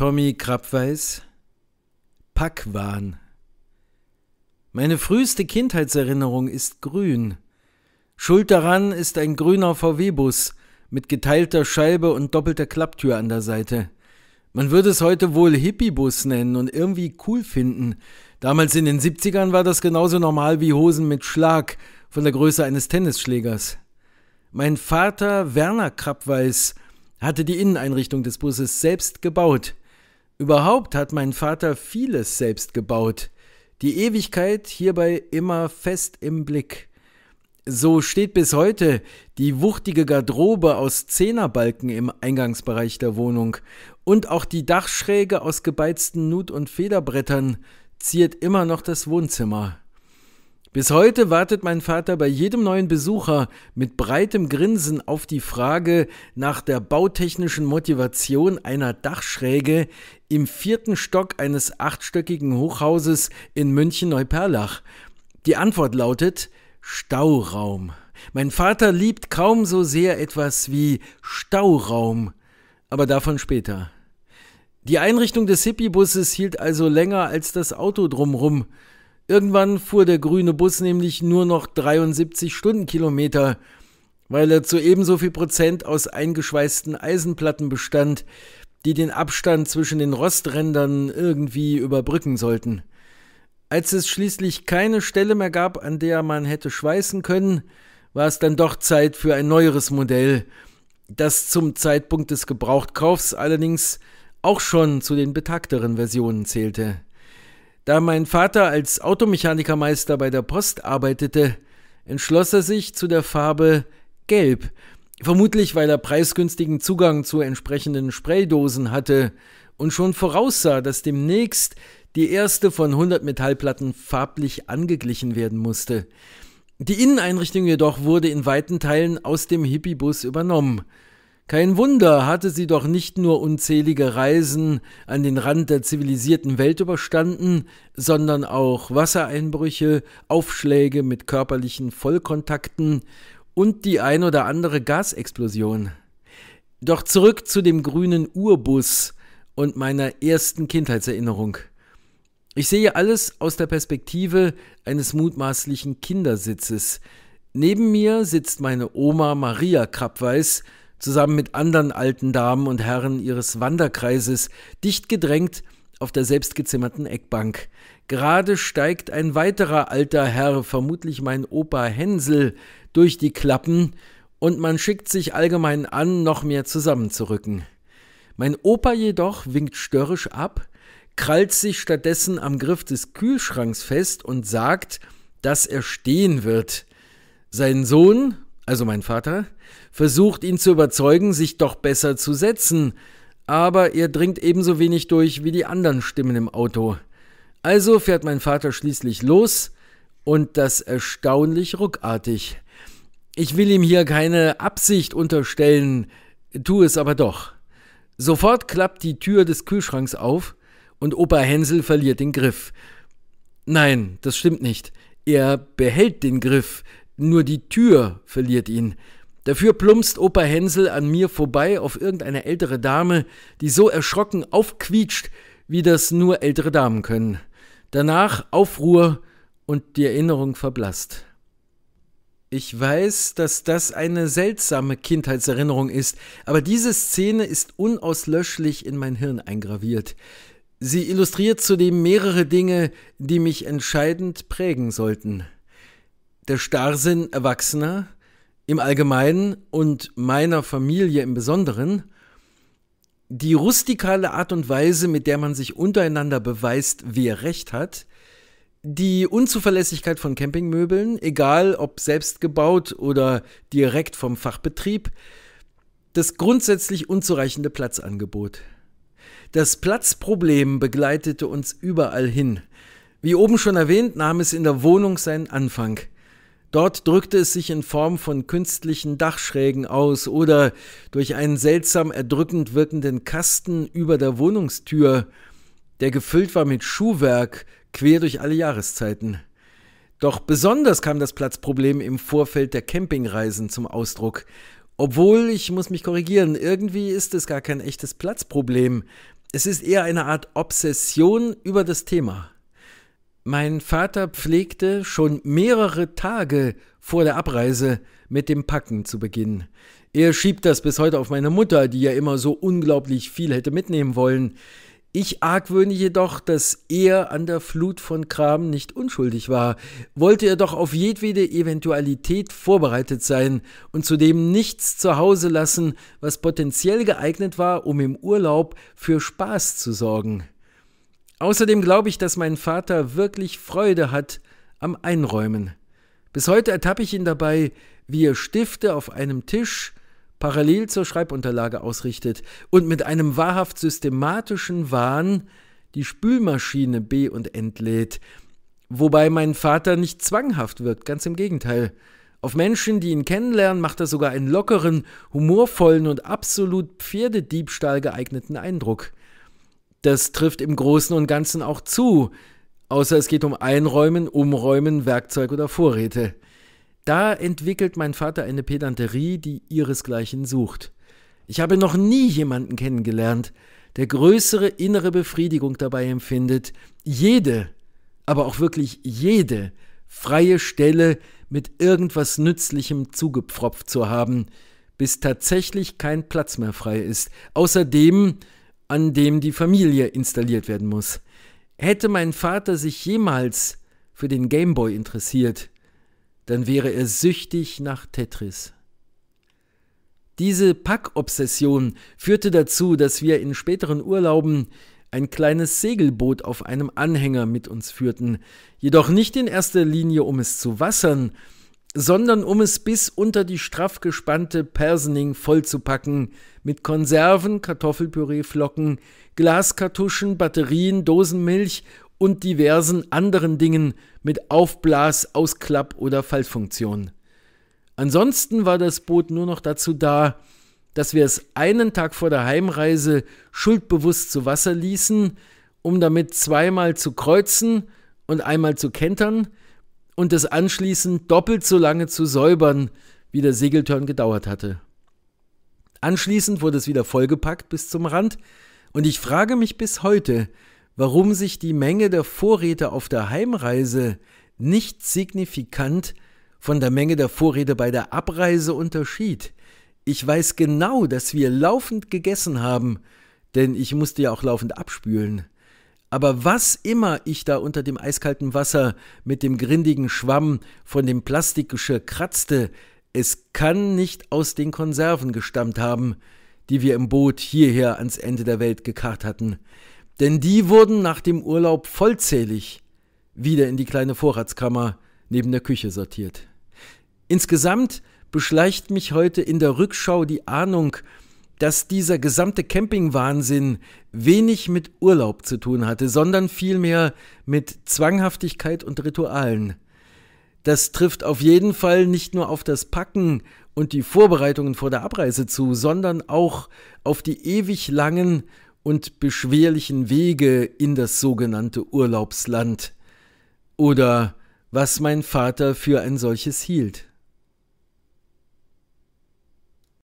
Tommy Krabweis Packwahn Meine früheste Kindheitserinnerung ist grün. Schuld daran ist ein grüner VW-Bus mit geteilter Scheibe und doppelter Klapptür an der Seite. Man würde es heute wohl Hippie-Bus nennen und irgendwie cool finden. Damals in den 70ern war das genauso normal wie Hosen mit Schlag von der Größe eines Tennisschlägers. Mein Vater Werner Krabweis hatte die Inneneinrichtung des Busses selbst gebaut. Überhaupt hat mein Vater vieles selbst gebaut. Die Ewigkeit hierbei immer fest im Blick. So steht bis heute die wuchtige Garderobe aus Zehnerbalken im Eingangsbereich der Wohnung und auch die Dachschräge aus gebeizten Nut- und Federbrettern ziert immer noch das Wohnzimmer. Bis heute wartet mein Vater bei jedem neuen Besucher mit breitem Grinsen auf die Frage nach der bautechnischen Motivation einer Dachschräge im vierten Stock eines achtstöckigen Hochhauses in München-Neuperlach. Die Antwort lautet Stauraum. Mein Vater liebt kaum so sehr etwas wie Stauraum, aber davon später. Die Einrichtung des Hippie-Busses hielt also länger als das Auto drumrum. Irgendwann fuhr der grüne Bus nämlich nur noch 73 Stundenkilometer, weil er zu ebenso viel Prozent aus eingeschweißten Eisenplatten bestand, die den Abstand zwischen den Rosträndern irgendwie überbrücken sollten. Als es schließlich keine Stelle mehr gab, an der man hätte schweißen können, war es dann doch Zeit für ein neueres Modell, das zum Zeitpunkt des Gebrauchtkaufs allerdings auch schon zu den betagteren Versionen zählte. Da mein Vater als Automechanikermeister bei der Post arbeitete, entschloss er sich zu der Farbe Gelb, vermutlich weil er preisgünstigen Zugang zu entsprechenden Spraydosen hatte und schon voraussah, dass demnächst die erste von 100 Metallplatten farblich angeglichen werden musste. Die Inneneinrichtung jedoch wurde in weiten Teilen aus dem Hippiebus übernommen – kein Wunder hatte sie doch nicht nur unzählige Reisen an den Rand der zivilisierten Welt überstanden, sondern auch Wassereinbrüche, Aufschläge mit körperlichen Vollkontakten und die ein oder andere Gasexplosion. Doch zurück zu dem grünen Urbus und meiner ersten Kindheitserinnerung. Ich sehe alles aus der Perspektive eines mutmaßlichen Kindersitzes. Neben mir sitzt meine Oma Maria Krappweiß, zusammen mit anderen alten Damen und Herren ihres Wanderkreises, dicht gedrängt auf der selbstgezimmerten Eckbank. Gerade steigt ein weiterer alter Herr, vermutlich mein Opa Hänsel, durch die Klappen, und man schickt sich allgemein an, noch mehr zusammenzurücken. Mein Opa jedoch winkt störrisch ab, krallt sich stattdessen am Griff des Kühlschranks fest und sagt, dass er stehen wird. Sein Sohn, also mein Vater, versucht ihn zu überzeugen, sich doch besser zu setzen, aber er dringt ebenso wenig durch wie die anderen Stimmen im Auto. Also fährt mein Vater schließlich los und das erstaunlich ruckartig. Ich will ihm hier keine Absicht unterstellen, tu es aber doch. Sofort klappt die Tür des Kühlschranks auf und Opa Hänsel verliert den Griff. Nein, das stimmt nicht. Er behält den Griff, nur die Tür verliert ihn. Dafür plumpst Opa Hänsel an mir vorbei auf irgendeine ältere Dame, die so erschrocken aufquietscht, wie das nur ältere Damen können. Danach Aufruhr und die Erinnerung verblasst. Ich weiß, dass das eine seltsame Kindheitserinnerung ist, aber diese Szene ist unauslöschlich in mein Hirn eingraviert. Sie illustriert zudem mehrere Dinge, die mich entscheidend prägen sollten der Starrsinn Erwachsener im Allgemeinen und meiner Familie im Besonderen, die rustikale Art und Weise, mit der man sich untereinander beweist, wer recht hat, die Unzuverlässigkeit von Campingmöbeln, egal ob selbst gebaut oder direkt vom Fachbetrieb, das grundsätzlich unzureichende Platzangebot. Das Platzproblem begleitete uns überall hin. Wie oben schon erwähnt, nahm es in der Wohnung seinen Anfang. Dort drückte es sich in Form von künstlichen Dachschrägen aus oder durch einen seltsam erdrückend wirkenden Kasten über der Wohnungstür, der gefüllt war mit Schuhwerk quer durch alle Jahreszeiten. Doch besonders kam das Platzproblem im Vorfeld der Campingreisen zum Ausdruck. Obwohl, ich muss mich korrigieren, irgendwie ist es gar kein echtes Platzproblem. Es ist eher eine Art Obsession über das Thema. Mein Vater pflegte schon mehrere Tage vor der Abreise mit dem Packen zu beginnen. Er schiebt das bis heute auf meine Mutter, die ja immer so unglaublich viel hätte mitnehmen wollen. Ich argwöhne jedoch, dass er an der Flut von Kram nicht unschuldig war, wollte er doch auf jedwede Eventualität vorbereitet sein und zudem nichts zu Hause lassen, was potenziell geeignet war, um im Urlaub für Spaß zu sorgen. Außerdem glaube ich, dass mein Vater wirklich Freude hat am Einräumen. Bis heute ertappe ich ihn dabei, wie er Stifte auf einem Tisch parallel zur Schreibunterlage ausrichtet und mit einem wahrhaft systematischen Wahn die Spülmaschine B und entlädt. Wobei mein Vater nicht zwanghaft wirkt, ganz im Gegenteil. Auf Menschen, die ihn kennenlernen, macht er sogar einen lockeren, humorvollen und absolut Pferdediebstahl geeigneten Eindruck das trifft im Großen und Ganzen auch zu, außer es geht um Einräumen, Umräumen, Werkzeug oder Vorräte. Da entwickelt mein Vater eine Pedanterie, die ihresgleichen sucht. Ich habe noch nie jemanden kennengelernt, der größere innere Befriedigung dabei empfindet, jede, aber auch wirklich jede freie Stelle mit irgendwas Nützlichem zugepfropft zu haben, bis tatsächlich kein Platz mehr frei ist. Außerdem, an dem die Familie installiert werden muss. Hätte mein Vater sich jemals für den Gameboy interessiert, dann wäre er süchtig nach Tetris. Diese Packobsession führte dazu, dass wir in späteren Urlauben ein kleines Segelboot auf einem Anhänger mit uns führten, jedoch nicht in erster Linie, um es zu wassern, sondern um es bis unter die straff gespannte Persening vollzupacken, mit Konserven, Kartoffelpüreeflocken, Glaskartuschen, Batterien, Dosenmilch und diversen anderen Dingen mit Aufblas, Ausklapp oder Faltfunktion. Ansonsten war das Boot nur noch dazu da, dass wir es einen Tag vor der Heimreise schuldbewusst zu Wasser ließen, um damit zweimal zu kreuzen und einmal zu kentern, und es anschließend doppelt so lange zu säubern, wie der Segeltörn gedauert hatte. Anschließend wurde es wieder vollgepackt bis zum Rand, und ich frage mich bis heute, warum sich die Menge der Vorräte auf der Heimreise nicht signifikant von der Menge der Vorräte bei der Abreise unterschied. Ich weiß genau, dass wir laufend gegessen haben, denn ich musste ja auch laufend abspülen. Aber was immer ich da unter dem eiskalten Wasser mit dem grindigen Schwamm von dem Plastikgeschirr kratzte, es kann nicht aus den Konserven gestammt haben, die wir im Boot hierher ans Ende der Welt gekarrt hatten. Denn die wurden nach dem Urlaub vollzählig wieder in die kleine Vorratskammer neben der Küche sortiert. Insgesamt beschleicht mich heute in der Rückschau die Ahnung, dass dieser gesamte Campingwahnsinn wenig mit Urlaub zu tun hatte, sondern vielmehr mit Zwanghaftigkeit und Ritualen. Das trifft auf jeden Fall nicht nur auf das Packen und die Vorbereitungen vor der Abreise zu, sondern auch auf die ewig langen und beschwerlichen Wege in das sogenannte Urlaubsland. Oder was mein Vater für ein solches hielt.